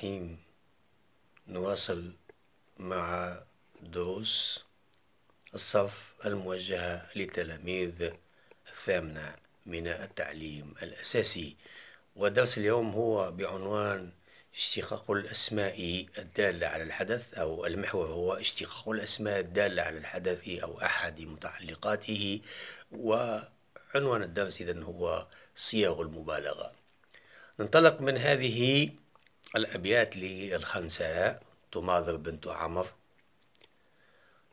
الرحيم نواصل مع دروس الصف الموجهة لتلاميذ الثامنة من التعليم الأساسي ودرس اليوم هو بعنوان اشتقاق الأسماء الدالة على الحدث أو المحور هو اشتقاق الأسماء الدالة على الحدث أو أحد متعلقاته وعنوان الدرس إذن هو صيغ المبالغة ننطلق من هذه الأبيات للخنساء تماذر بنت عمر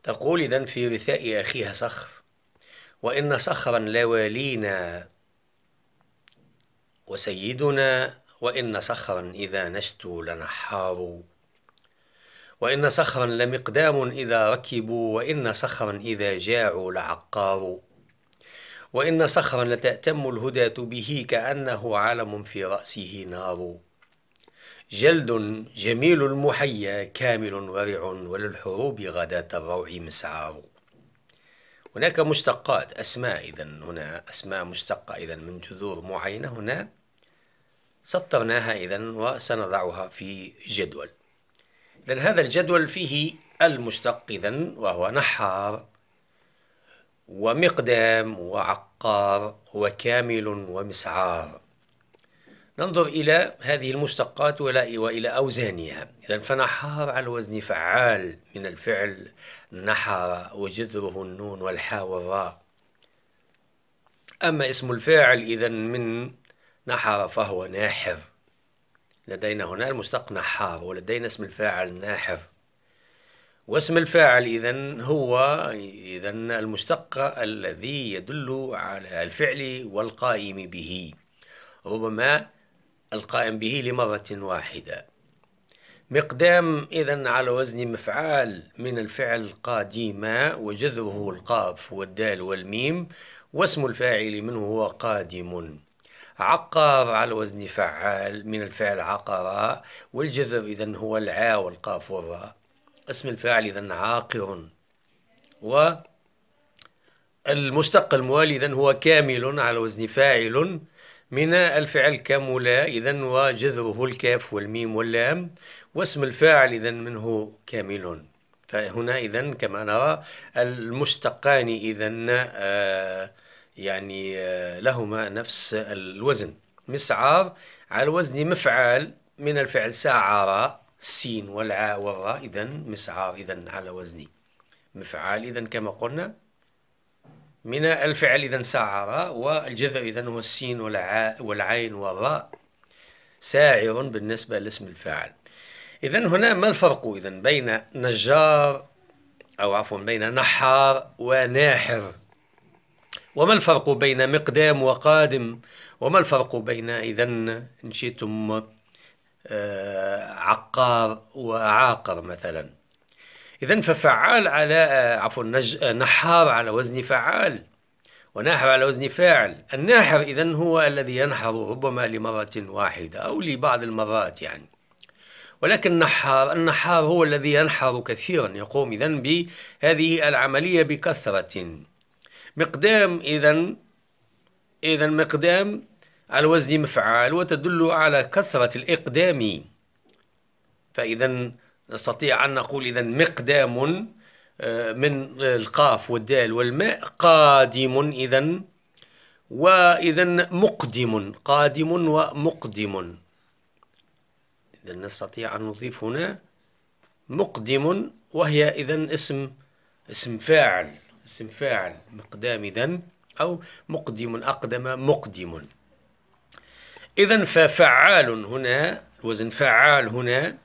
تقول إذا في رثاء أخيها صخر وإن صخرا لوالينا وسيدنا وإن صخرا إذا نشتوا لنحار وإن صخرا لمقدام إذا ركبوا وإن صخرا إذا جاعوا لعقار وإن صخرا لتأتم الهداة به كأنه علم في رأسه نار جلد جميل المحيا كامل ورع وللحروب غداة الروع مسعار هناك مشتقات أسماء إذا هنا أسماء مشتقة إذا من جذور معينة هنا سطرناها إذا وسنضعها في جدول إذا هذا الجدول فيه المشتق إذا وهو نحار ومقدام وعقار وكامل ومسعار ننظر إلى هذه المشتقات وإلى أوزانها إذا فنحار على وزن فعال من الفعل نحر وجذره النون والحاء والراء أما اسم الفاعل إذا من نحر فهو ناحر لدينا هنا المشتق نحار ولدينا اسم الفاعل ناحر واسم الفاعل إذا هو إذا المشتق الذي يدل على الفعل والقائم به ربما القائم به لمرة واحدة مقدام إذا على وزن مفعال من الفعل قادما وجذره القاف والدال والميم واسم الفاعل منه هو قادم عقار على وزن فعال من الفعل عقرا والجذر إذا هو العا والقاف والراء اسم الفاعل إذا عاقر و المشتق الموالي إذن هو كامل على وزن فاعل من الفعل كملا إذا وجذره الكاف والميم واللام واسم الفاعل إذا منه كامل فهنا إذا كما نرى المشتقان إذا آه، يعني آه، لهما نفس الوزن مسعار على وزن مفعال من الفعل سعر السين والعاء والراء إذا مسعار إذا على وزن مفعال إذا كما قلنا من الفعل إذا سعر والجذر إذا هو السين والعين والراء ساعر بالنسبة لاسم الفاعل إذا هنا ما الفرق إذا بين نجار أو عفوا بين نحار وناحر وما الفرق بين مقدام وقادم وما الفرق بين إذا نشيتم آه، عقار وعاقر مثلا إذا ففعال على آه، عفوا نج... آه، نحار على وزن فعال وناحر على وزن فاعل الناحر إذا هو الذي ينحر ربما لمرة واحدة أو لبعض المرات يعني ولكن النحار النحار هو الذي ينحر كثيرا يقوم إذا بهذه العملية بكثرة مقدام إذا إذا مقدام على وزن مفعال وتدل على كثرة الإقدام فإذا نستطيع أن نقول إذا مقدام آه، من القاف والدال والماء قادم إذا وإذا مقدم قادم ومقدم إذا نستطيع أن نضيف هنا مقدم وهي إذا اسم اسم فاعل اسم فاعل مقدام إذا أو مقدم أقدم مقدم إذا ففعال هنا وزن فعال هنا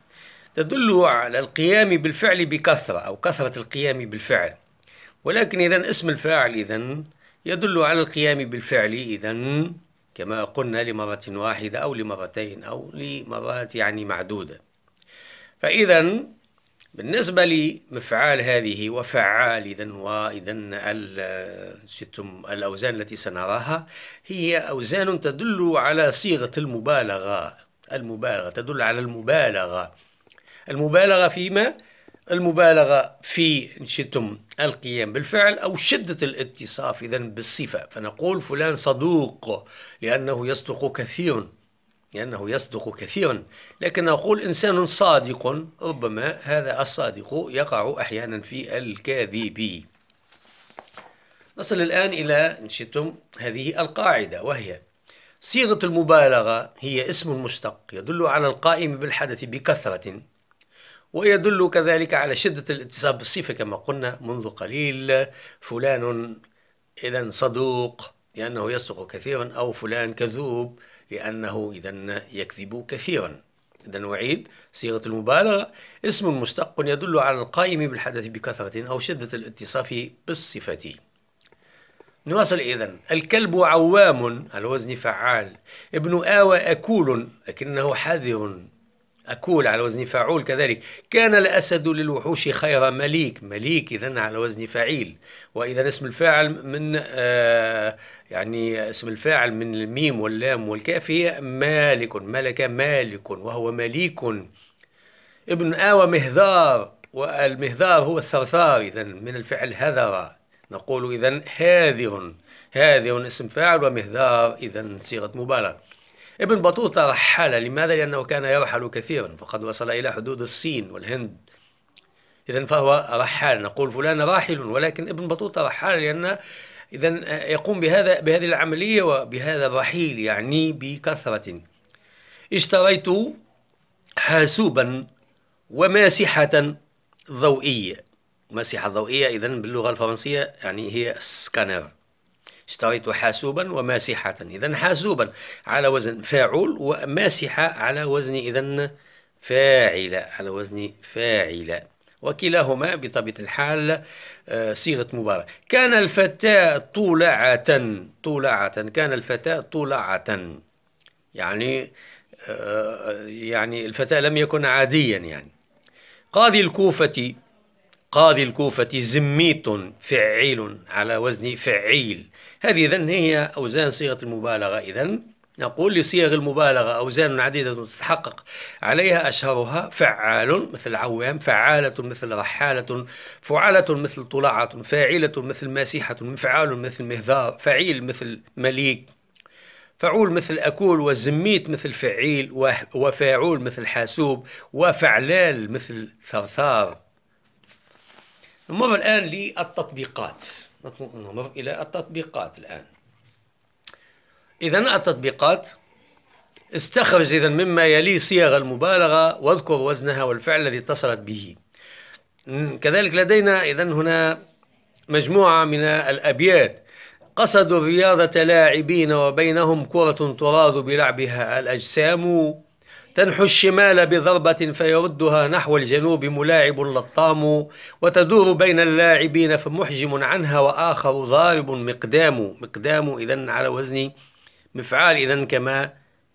تدل على القيام بالفعل بكثرة أو كثرة القيام بالفعل ولكن إذا اسم الفاعل إذا يدل على القيام بالفعل إذا كما قلنا لمرة واحدة أو لمرتين أو لمرات يعني معدودة فإذا بالنسبة لمفعال هذه وفعال إذا وإذا الأوزان التي سنراها هي أوزان تدل على صيغة المبالغة المبالغة تدل على المبالغة المبالغة فيما المبالغة في إن شئتم القيام بالفعل أو شدة الاتصاف إذا بالصفة فنقول فلان صدوق لأنه يصدق كثيرا لأنه يصدق كثيرا لكن نقول إنسان صادق ربما هذا الصادق يقع أحيانا في الكاذب نصل الآن إلى إن شئتم هذه القاعدة وهي صيغة المبالغة هي اسم مشتق يدل على القائم بالحدث بكثرة ويدل كذلك على شدة الاتصال بالصفة كما قلنا منذ قليل فلان إذا صدوق لأنه يصدق كثيرا أو فلان كذوب لأنه إذا يكذب كثيرا إذا وعيد صيغة المبالغة اسم مشتق يدل على القائم بالحدث بكثرة أو شدة الاتصاف بالصفة نواصل إذا الكلب عوام على وزن فعال ابن آوى أكول لكنه حذر أكول على وزن فاعول كذلك كان الأسد للوحوش خير مليك مليك إذا على وزن فعيل وإذا اسم الفاعل من آه يعني اسم الفاعل من الميم واللام والكاف هي مالك ملك مالك وهو مليك ابن آوى مهذار والمهذار هو الثرثار إذا من الفعل هذر نقول إذا هاذر هاذر اسم فاعل ومهذار إذا صيغة مبالغة ابن بطوطة رحل لماذا؟ لأنه كان يرحل كثيرا فقد وصل إلى حدود الصين والهند إذا فهو رحال نقول فلان راحل ولكن ابن بطوطة رحال لأن إذا يقوم بهذا بهذه العملية وبهذا الرحيل يعني بكثرة اشتريت حاسوبا وماسحة ضوئية ماسحة ضوئية إذا باللغة الفرنسية يعني هي سكانر اشتريت حاسوبا وماسحة إذا حاسوبا على وزن فاعل وماسحة على وزن إذا فاعلة على وزن فاعلة وكلاهما بطبيعة الحال آه، صيغة مبارك كان الفتاة طلعة طلعة كان الفتاة طلعة يعني آه، يعني الفتاة لم يكن عاديا يعني قاضي الكوفة قاضي الكوفة زميت فعيل على وزن فعيل هذه إذن هي أوزان صيغة المبالغة إذن نقول لصيغ المبالغة أوزان عديدة تتحقق عليها أشهرها فعال مثل عوام فعالة مثل رحالة فعالة مثل طلعة فاعلة مثل ماسحة مفعال مثل مهذار فعيل مثل مليك فعول مثل أكول وزميت مثل فعيل وفاعول مثل حاسوب وفعلال مثل ثرثار نمر الآن للتطبيقات نمر إلى التطبيقات الآن إذا التطبيقات استخرج إذا مما يلي صيغ المبالغة واذكر وزنها والفعل الذي اتصلت به كذلك لدينا إذا هنا مجموعة من الأبيات قصدوا الرياضة لاعبين وبينهم كرة تراض بلعبها الأجسام تنحو الشمال بضربة فيردها نحو الجنوب ملاعب لطام وتدور بين اللاعبين فمحجم عنها وآخر ضارب مقدام مقدام إذا على وزن مفعال إذا كما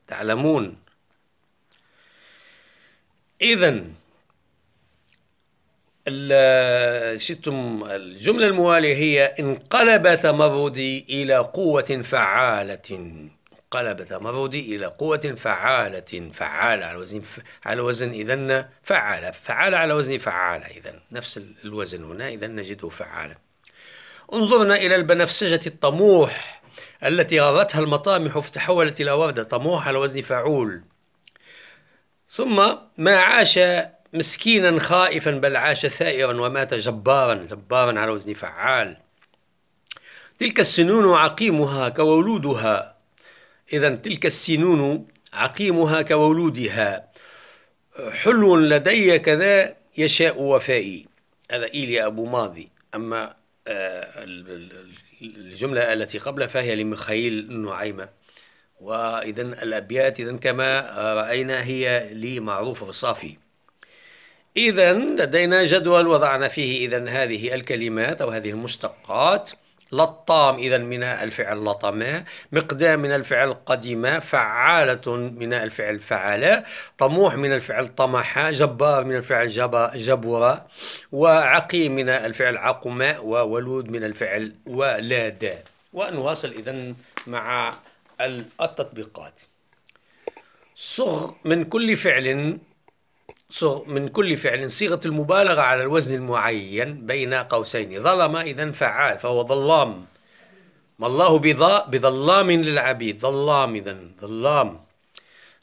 تعلمون إذا شئتم الجملة الموالية هي انقلب تمردي إلى قوة فعالة قلب تمردي إلى قوة فعالة فعالة على وزن على وزن إذا فعالة فعالة على وزن فعالة إذا نفس الوزن هنا إذا نجده فعال انظرنا إلى البنفسجة الطموح التي غرتها المطامح فتحولت إلى وردة طموح على وزن فعول ثم ما عاش مسكينا خائفا بل عاش ثائرا ومات جبارا جبارا على وزن فعال تلك السنون عقيمها كولودها إذا تلك السنون عقيمها كولودها حلو لدي كذا يشاء وفائي هذا إيليا أبو ماضي أما آه، الجملة التي قبلها فهي لمخيل نعيمة وإذا الأبيات إذا كما رأينا هي لمعروف الصافي إذا لدينا جدول وضعنا فيه إذا هذه الكلمات أو هذه المشتقات لطام إذا من الفعل لطما مقدام من الفعل قديمة فعالة من الفعل فعالة طموح من الفعل طمحة جبار من الفعل جبورة وعقيم من الفعل عقماء وولود من الفعل ولاد ونواصل إذا مع التطبيقات صغ من كل فعل so من كل فعل صيغة المبالغة على الوزن المعين بين قوسين ظلم إذا فعال فهو ظلام ما الله بظلام للعبيد ظلام إذا ظلام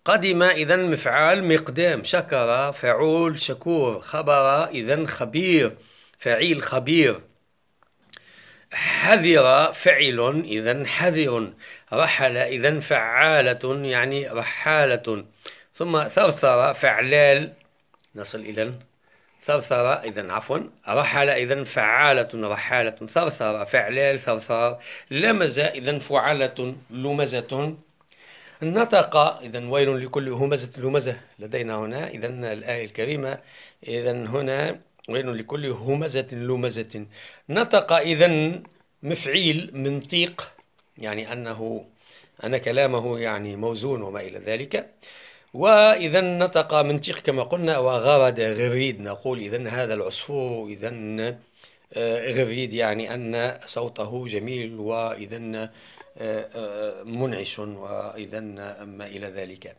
قدم إذا مفعال مقدام شكر فعول شكور خبر إذا خبير فعيل خبير حذر فعل إذا حذر رحل إذا فعالة يعني رحالة ثم ثرثر فعلال نصل إلى ثرثرة إذا عفوا رحل إذا فعالة رحالة ثرثرة فعلال ثرثرة لمز إذا فعالة لمزة نطق إذا ويل لكل همزة لمزة لدينا هنا إذا الآية الكريمة إذا هنا ويل لكل همزة لمزة نطق إذا مفعيل منطيق يعني أنه أن كلامه يعني موزون وما إلى ذلك وإذا نطق منطق كما قلنا وغرد غريد نقول إذا هذا العصفور إذا آه، غريد يعني أن صوته جميل وإذا آه، آه، منعش وإذا ما إلى ذلك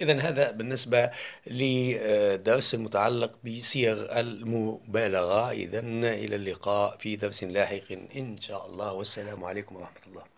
إذا هذا بالنسبة لدرس المتعلق بصيغ المبالغة إذا إلى اللقاء في درس لاحق إن شاء الله والسلام عليكم ورحمة الله